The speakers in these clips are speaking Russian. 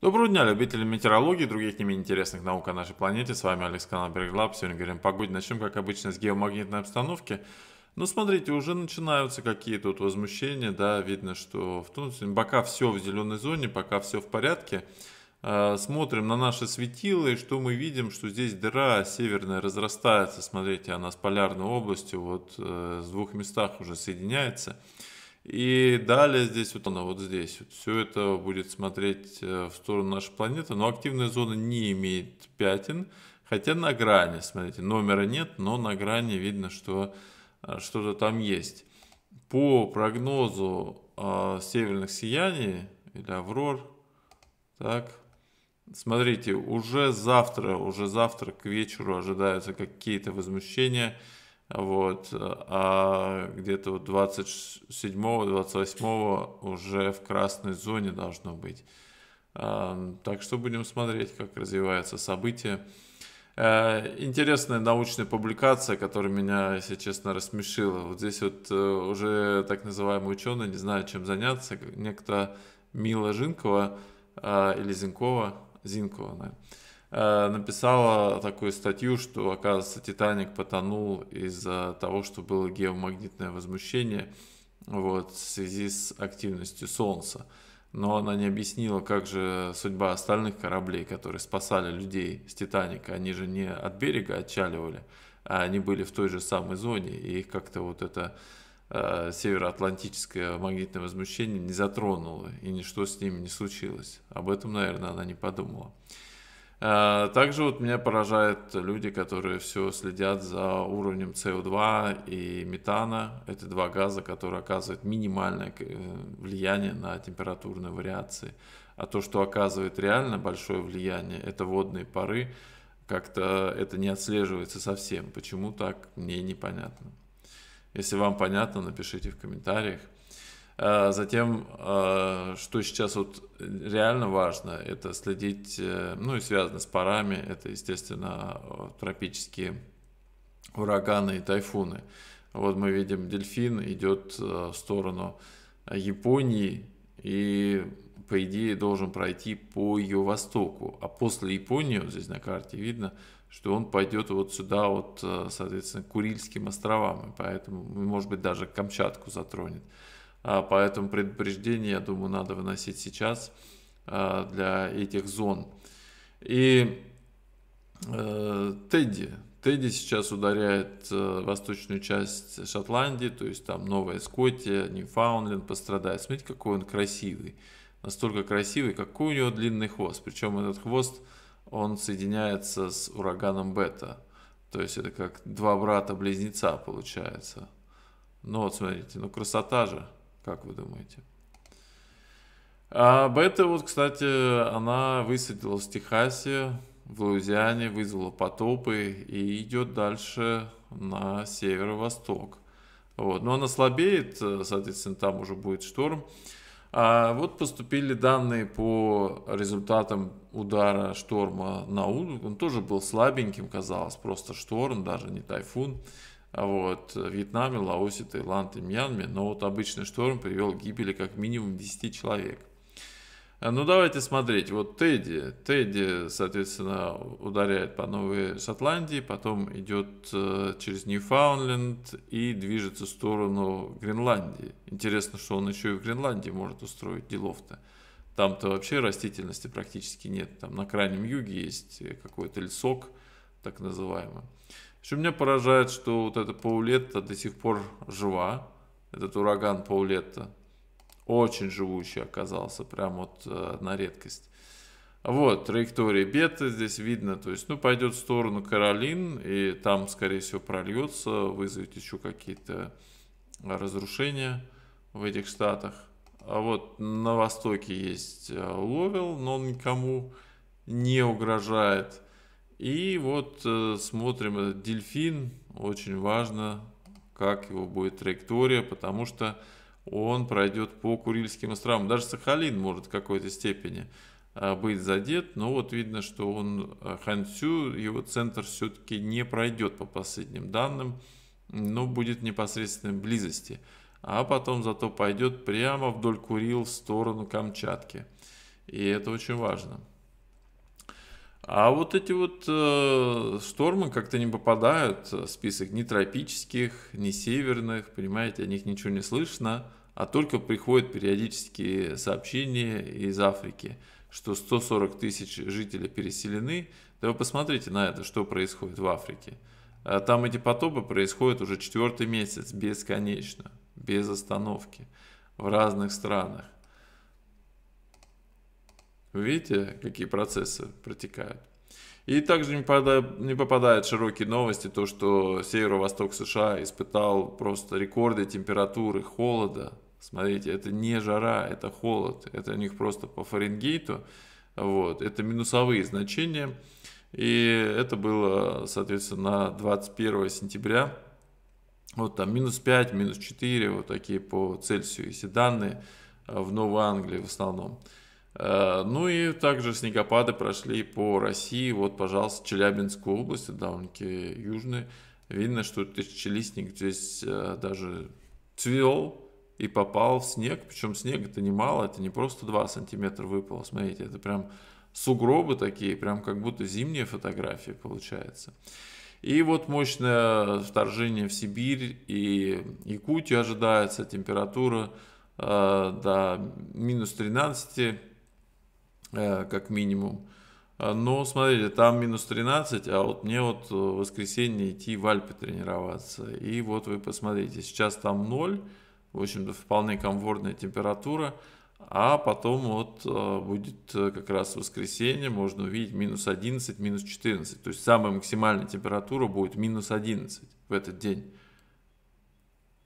Доброго дня, любители метеорологии и других не менее интересных наук о нашей планете. С вами Алекс Канал Береглаб. Сегодня говорим о погоде. Начнем, как обычно, с геомагнитной обстановки. Ну, смотрите, уже начинаются какие тут возмущения, да, видно, что в Тунце пока все в зеленой зоне, пока все в порядке. Э, смотрим на наши светилы, и что мы видим, что здесь дыра северная разрастается, смотрите, она с полярной областью, вот э, в двух местах уже соединяется. И далее здесь, вот она вот здесь, вот, все это будет смотреть э, в сторону нашей планеты, но активная зона не имеет пятен, хотя на грани, смотрите, номера нет, но на грани видно, что э, что-то там есть. По прогнозу э, северных сияний или аврор, так, смотрите, уже завтра, уже завтра к вечеру ожидаются какие-то возмущения – вот. А где-то вот 27-28 уже в красной зоне должно быть. А, так что будем смотреть, как развиваются события. Э, интересная научная публикация, которая меня, если честно, рассмешила. Вот здесь вот э, уже так называемые ученые не знают, чем заняться. Некто Мила Жинкова э, или Зинкова, Зинкова, наверное Э, написала такую статью, что, оказывается, Титаник потонул из-за того, что было геомагнитное возмущение вот, в связи с активностью Солнца. Но она не объяснила, как же судьба остальных кораблей, которые спасали людей с Титаника. Они же не от берега отчаливали, а они были в той же самой зоне, и их как-то вот это э, североатлантическое магнитное возмущение не затронуло, и ничто с ними не случилось. Об этом, наверное, она не подумала. А, также вот меня поражают люди, которые все следят за уровнем СО2 и метана. Это два газа, которые оказывают минимальное э, влияние на температурные вариации. А то, что оказывает реально большое влияние, это водные пары. Как-то это не отслеживается совсем. Почему так, мне непонятно. Если вам понятно, напишите в комментариях. Э, затем, э, что сейчас вот реально важно, это следить, э, ну и связано с парами, это, естественно, тропические ураганы и тайфуны. Вот мы видим, дельфин идет в сторону Японии и, по идее, должен пройти по ее востоку. А после Японии, вот здесь на карте видно, что он пойдет вот сюда, вот, соответственно, к Курильским островам, и поэтому, может быть, даже Камчатку затронет. А, поэтому предупреждение, я думаю, надо выносить сейчас а, для этих зон. И э, Тедди. Тедди сейчас ударяет э, восточную часть Шотландии, то есть там Новая Скотия, Ньюфаундленд пострадает. Смотрите, какой он красивый. Настолько красивый, какой у него длинный хвост. Причем этот хвост, он соединяется с ураганом Бета. То есть это как два брата-близнеца получается. Ну вот смотрите, ну красота же. Как вы думаете? А Бетта, вот, кстати, она высадилась в Техасе, в Луизиане, вызвала потопы и идет дальше на северо-восток. Вот. Но она слабеет, соответственно, там уже будет шторм. А вот поступили данные по результатам удара шторма на Он тоже был слабеньким, казалось, просто шторм, даже не тайфун. А вот, в э, Вьетнаме, Лаосе, Таиланде, Мьянме, но вот обычный шторм привел к гибели как минимум 10 человек. Э, ну, давайте смотреть. Вот Тедди. Тедди, соответственно, ударяет по Новой Шотландии, потом идет э, через Ньюфаундленд и движется в сторону Гренландии. Интересно, что он еще и в Гренландии может устроить делов-то. Там-то вообще растительности практически нет. Там на крайнем юге есть какой-то лесок, так называемый. Еще меня поражает, что вот эта Паулетта до сих пор жива. Этот ураган Паулетта. Очень живущий оказался, прям вот одна э, редкость. Вот, траектория бета здесь видно, то есть, ну, пойдет в сторону Каролин, и там, скорее всего, прольется, вызовет еще какие-то разрушения в этих штатах. А вот на востоке есть э, Ловел, но он никому не угрожает. И вот э, смотрим этот дельфин. Очень важно, как его будет траектория, потому что он пройдет по Курильским островам. Даже Сахалин может в какой-то степени э, быть задет, но вот видно, что он э, Хансю, его центр все-таки не пройдет по последним данным, но будет в непосредственной близости. А потом зато пойдет прямо вдоль Курил в сторону Камчатки. И это очень важно. А вот эти вот э, штормы как-то не попадают в список ни тропических, ни северных, понимаете, о них ничего не слышно, а только приходят периодические сообщения из Африки, что 140 тысяч жителей переселены. Да вы посмотрите на это, что происходит в Африке. Э, там эти потопы происходят уже четвертый месяц, бесконечно, без остановки, в разных странах. Вы видите, какие процессы протекают? И также не попадают, широкие новости, то, что северо-восток США испытал просто рекорды температуры холода. Смотрите, это не жара, это холод. Это у них просто по Фаренгейту. Вот, это минусовые значения. И это было, соответственно, на 21 сентября. Вот там минус 5, минус 4, вот такие по Цельсию, если данные а, в Новой Англии в основном. Э, ну и также снегопады прошли по России. Вот, пожалуйста, Челябинская область, довольно-таки южная. Видно, что тысячелистник здесь э, даже цвел и попал в снег. Причем снег это немало, это не просто 2 сантиметра выпало. Смотрите, это прям сугробы такие, прям как будто зимние фотографии получается. И вот мощное вторжение в Сибирь и Якутию ожидается, температура э, до минус 13 Э, как минимум. А, но смотрите, там минус 13, а вот мне вот э, в воскресенье идти в Альпы тренироваться. И вот вы посмотрите, сейчас там 0, в общем-то вполне комфортная температура. А потом вот э, будет как раз воскресенье, можно увидеть минус 11, минус 14. То есть самая максимальная температура будет минус 11 в этот день.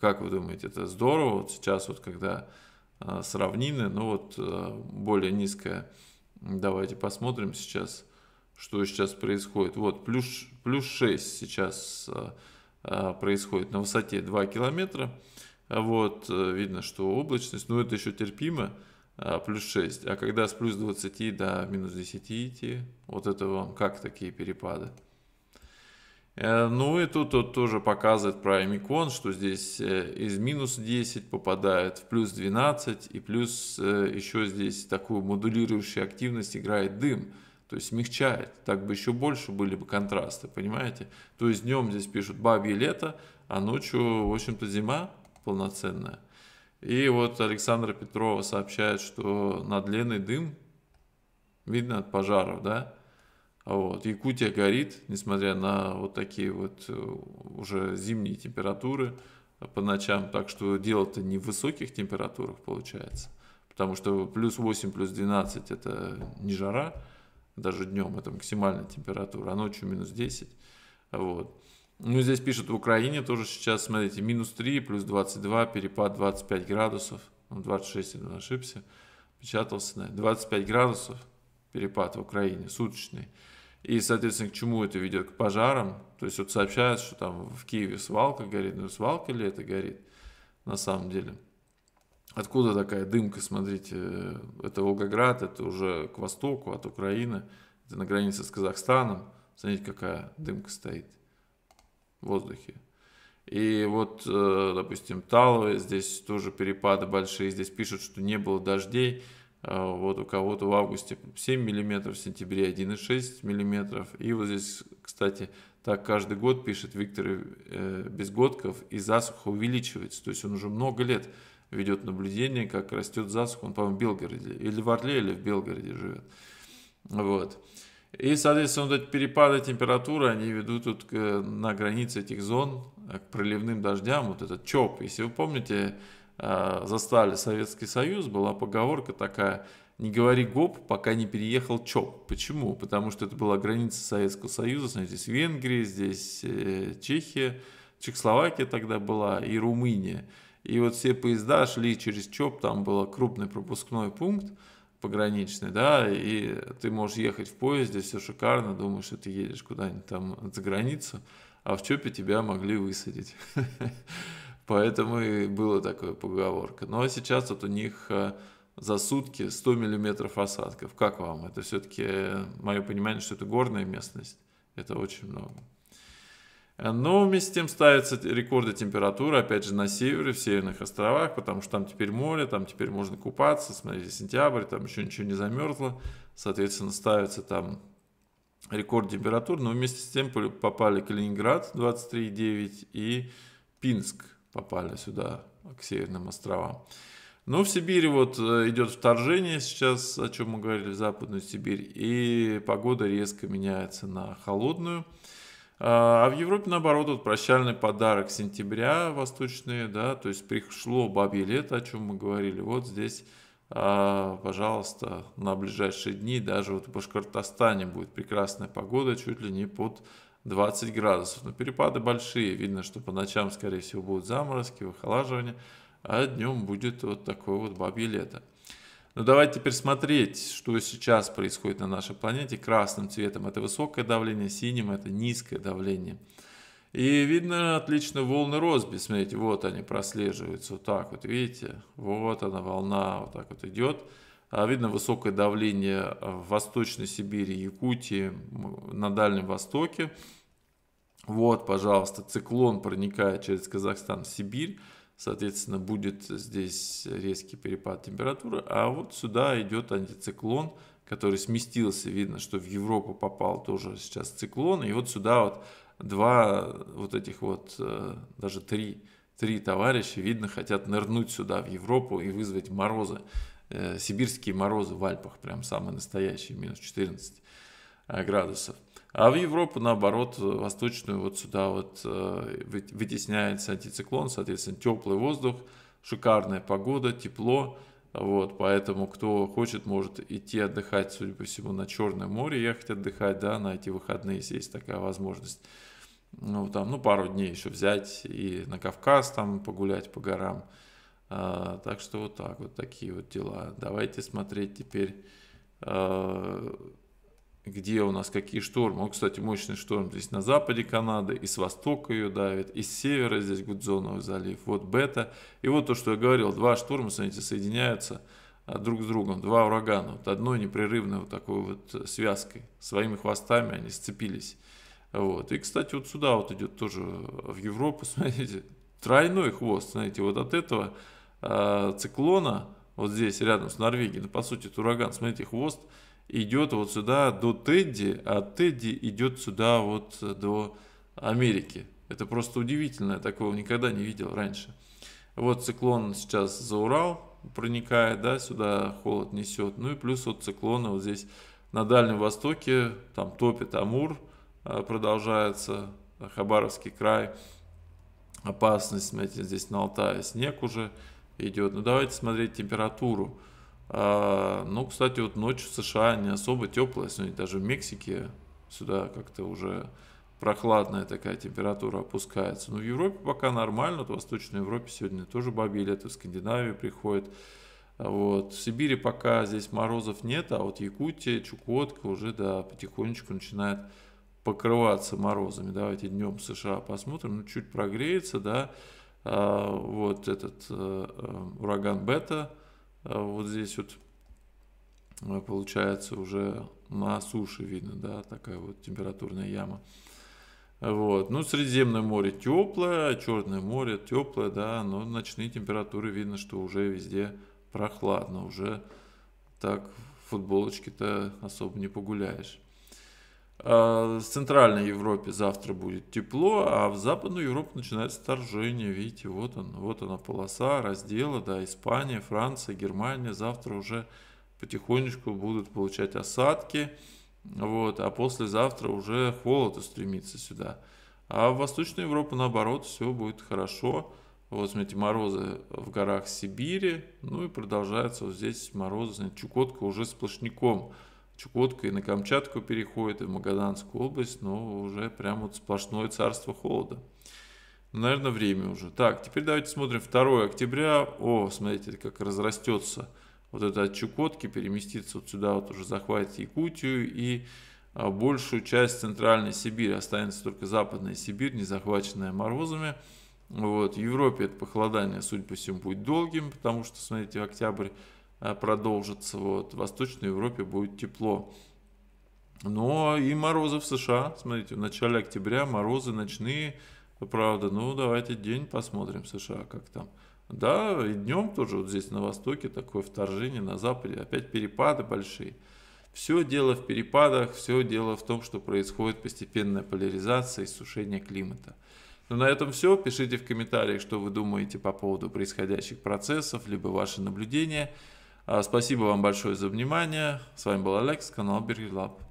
Как вы думаете, это здорово? Вот сейчас вот когда а, с равнины, но вот а, более низкая. Давайте посмотрим сейчас, что сейчас происходит. Вот плюс, плюс 6 сейчас а, происходит на высоте 2 километра. Вот, э, видно, что облачность, но это еще терпимо, плюс 6. А когда с плюс 20 до минус 10 идти, вот это вам как такие перепады? Э, ну и тут вот тоже показывает про омикрон, что здесь э, из минус 10 попадает в плюс 12, и плюс э, еще здесь такую модулирующую активность играет дым, то есть смягчает. Так бы еще больше были бы контрасты, понимаете? То есть днем здесь пишут бабье лето, а ночью, в общем-то, зима полноценная. И вот Александра Петрова сообщает, что над Леной дым, видно от пожаров, да? Вот. Якутия горит, несмотря на вот такие вот э, уже зимние температуры по ночам. Так что дело-то не в высоких температурах получается. Потому что плюс 8, плюс 12 это не жара, даже днем это максимальная температура, а ночью минус 10. Вот. Ну, здесь пишут, в Украине тоже сейчас, смотрите, минус 3, плюс 22, перепад 25 градусов. 26, ну, я не ошибся, печатался, наверное. 25 градусов перепад в Украине, суточный. И, соответственно, к чему это ведет? К пожарам. То есть вот сообщают, что там в Киеве свалка горит. Ну, свалка ли это горит на самом деле? Откуда такая дымка, смотрите, э, это Волгоград, это уже к востоку от Украины, это на границе с Казахстаном. Смотрите, какая дымка стоит в воздухе. И вот, э, допустим, Таловые, здесь тоже перепады большие, здесь пишут, что не было дождей, а, вот у кого-то в августе 7 мм, в сентябре 1,6 мм. И вот здесь, кстати, так каждый год пишет Виктор э, Безгодков, и засуха увеличивается. То есть он уже много лет ведет наблюдение, как растет засуха. Он, по-моему, в Белгороде, или в Орле, или в Белгороде живет. Вот. И, соответственно, вот эти перепады температуры, они ведут тут к, на границе этих зон к проливным дождям, вот этот ЧОП. Если вы помните, Э, застали Советский Союз, была поговорка такая, не говори гоп, пока не переехал чоп. Почему? Потому что это была граница Советского Союза, здесь Венгрия, здесь э, Чехия, Чехословакия тогда была и Румыния. И вот все поезда шли через ЧОП, там был крупный пропускной пункт пограничный, да, и ты можешь ехать в поезде, все шикарно, думаешь, что ты едешь куда-нибудь там за границу, а в ЧОПе тебя могли высадить. Поэтому и была такая поговорка. Ну а сейчас вот у них э, за сутки 100 миллиметров осадков. Как вам? Это все-таки э, мое понимание, что это горная местность. Это очень много. Э, но вместе с тем ставятся рекорды температуры, опять же, на севере, в северных островах, потому что там теперь море, там теперь можно купаться, смотрите, сентябрь, там еще ничего не замерзло, соответственно, ставится там рекорд температур, но вместе с тем попали Калининград 23,9 и Пинск попали сюда, к Северным островам. но ну, в Сибири вот э, идет вторжение сейчас, о чем мы говорили, в Западную Сибирь, и погода резко меняется на холодную. А, а в Европе, наоборот, вот прощальный подарок сентября восточные, да, то есть пришло бабье лето, о чем мы говорили, вот здесь а, пожалуйста, на ближайшие дни даже вот в Башкортостане будет прекрасная погода, чуть ли не под 20 градусов. Но перепады большие, видно, что по ночам, скорее всего, будут заморозки, выхолаживание, а днем будет вот такое вот бабье лето. Но ну, давайте теперь смотреть, что сейчас происходит на нашей планете. Красным цветом это высокое давление, синим это низкое давление. И видно отлично волны Росби, смотрите, вот они прослеживаются вот так вот, видите, вот она волна вот так вот идет. А, видно высокое давление в Восточной Сибири, Якутии, на Дальнем Востоке. Вот, пожалуйста, циклон проникает через Казахстан в Сибирь. Соответственно, будет здесь резкий перепад температуры. А вот сюда идет антициклон, который сместился. Видно, что в Европу попал тоже сейчас циклон. И вот сюда вот два вот этих вот, э, даже три, три товарища, видно, хотят нырнуть сюда, в Европу, и вызвать морозы. Э, сибирские морозы в Альпах, прям самые настоящие, минус 14 э, градусов. А в Европу, наоборот, восточную вот сюда вот э, вытесняется антициклон, соответственно, теплый воздух, шикарная погода, тепло, вот, поэтому кто хочет, может идти отдыхать, судя по всему, на Черное море, ехать отдыхать, да, на эти выходные, если есть такая возможность. Ну, там, ну, пару дней еще взять и на Кавказ там погулять по горам. А, так что вот так вот, такие вот дела. Давайте смотреть теперь, а, где у нас какие штормы. О, кстати, мощный шторм здесь на западе Канады, и с востока ее давит, и с севера здесь Гудзоновый залив, вот бета. И вот то, что я говорил, два шторма, смотрите, соединяются а, друг с другом, два урагана, вот одной непрерывной вот такой вот связкой, своими хвостами они сцепились. Вот. И, кстати, вот сюда вот идет тоже в Европу, смотрите, тройной хвост, знаете, вот от этого Э, циклона, вот здесь рядом с Норвегией, ну, по сути, это ураган, смотрите, хвост идет вот сюда до Тедди, а Тедди идет сюда вот до Америки. Это просто удивительно, я такого никогда не видел раньше. Вот циклон сейчас за Урал проникает, да, сюда холод несет. Ну и плюс вот циклона вот здесь на Дальнем Востоке, там топит Амур, э, продолжается, Хабаровский край, опасность, смотрите, здесь на Алтае снег уже идет. Ну давайте смотреть температуру. А, ну, кстати, вот ночью в США не особо теплая, сегодня даже в Мексике сюда как-то уже прохладная такая температура опускается. Но в Европе пока нормально, вот в Восточной Европе сегодня тоже бобили, это в Скандинавии приходит. Вот. В Сибири пока здесь морозов нет, а вот Якутия, Чукотка уже да, потихонечку начинает покрываться морозами. Давайте днем в США посмотрим, ну чуть прогреется, да, а, вот этот э, э, ураган бета, а, вот здесь вот э, получается уже на суше видно, да, такая вот температурная яма. Вот. Ну, Средиземное море теплое, Черное море теплое, да, но ночные температуры видно, что уже везде прохладно, уже так футболочки то особо не погуляешь. А, в Центральной Европе завтра будет тепло, а в Западную Европу начинается вторжение. Видите, вот он, вот она полоса раздела, да, Испания, Франция, Германия завтра уже потихонечку будут получать осадки, вот, а послезавтра уже холод устремится сюда. А в Восточную Европу, наоборот, все будет хорошо. Вот, смотрите, морозы в горах Сибири, ну и продолжается вот здесь морозы, знаете, Чукотка уже сплошняком. Чукотка и на Камчатку переходит, и в Магаданскую область, но уже прям вот сплошное царство холода. Ну, наверное, время уже. Так, теперь давайте смотрим 2 октября. О, смотрите, как разрастется вот это от Чукотки, переместится вот сюда, вот уже захватит Якутию и а, большую часть Центральной Сибири. Останется только Западная Сибирь, не захваченная морозами. Вот. В Европе это похолодание, судя по всему, будет долгим, потому что, смотрите, октябрь Э, продолжится. Вот. В Восточной Европе будет тепло. Но и морозы в США. Смотрите, в начале октября морозы ночные. Правда, ну давайте день посмотрим США, как там. Да, и днем тоже вот здесь на востоке такое вторжение, на западе опять перепады большие. Все дело в перепадах, все дело в том, что происходит постепенная поляризация и сушение климата. Ну, на этом все. Пишите в комментариях, что вы думаете по поводу происходящих процессов, либо ваши наблюдения – а, спасибо вам большое за внимание. С вами был Алекс, канал Лаб.